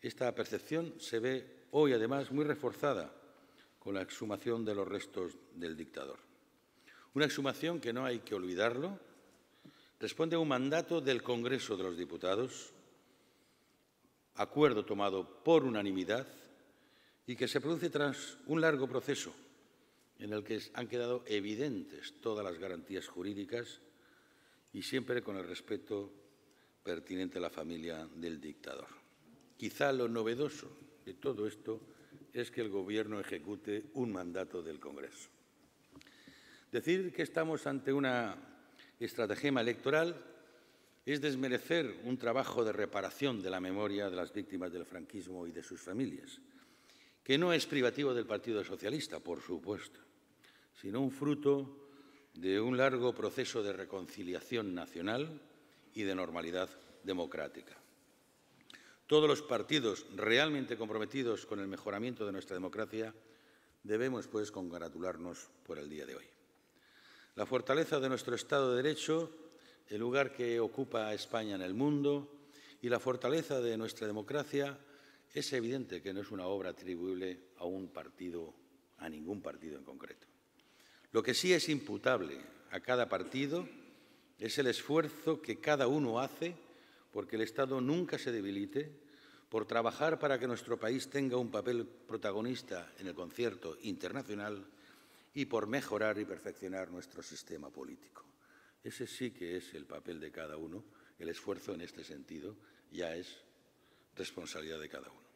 Esta percepción se ve hoy, además, muy reforzada con la exhumación de los restos del dictador. Una exhumación que no hay que olvidarlo, responde a un mandato del Congreso de los Diputados, acuerdo tomado por unanimidad y que se produce tras un largo proceso en el que han quedado evidentes todas las garantías jurídicas y siempre con el respeto pertinente a la familia del dictador. Quizá lo novedoso de todo esto es que el Gobierno ejecute un mandato del Congreso. Decir que estamos ante una estratagema electoral es desmerecer un trabajo de reparación de la memoria de las víctimas del franquismo y de sus familias, que no es privativo del Partido Socialista, por supuesto, sino un fruto de un largo proceso de reconciliación nacional y de normalidad democrática. Todos los partidos realmente comprometidos con el mejoramiento de nuestra democracia debemos, pues, congratularnos por el día de hoy. La fortaleza de nuestro Estado de Derecho, el lugar que ocupa España en el mundo y la fortaleza de nuestra democracia es evidente que no es una obra atribuible a un partido, a ningún partido en concreto. Lo que sí es imputable a cada partido es el esfuerzo que cada uno hace porque el Estado nunca se debilite por trabajar para que nuestro país tenga un papel protagonista en el concierto internacional y por mejorar y perfeccionar nuestro sistema político. Ese sí que es el papel de cada uno. El esfuerzo en este sentido ya es responsabilidad de cada uno.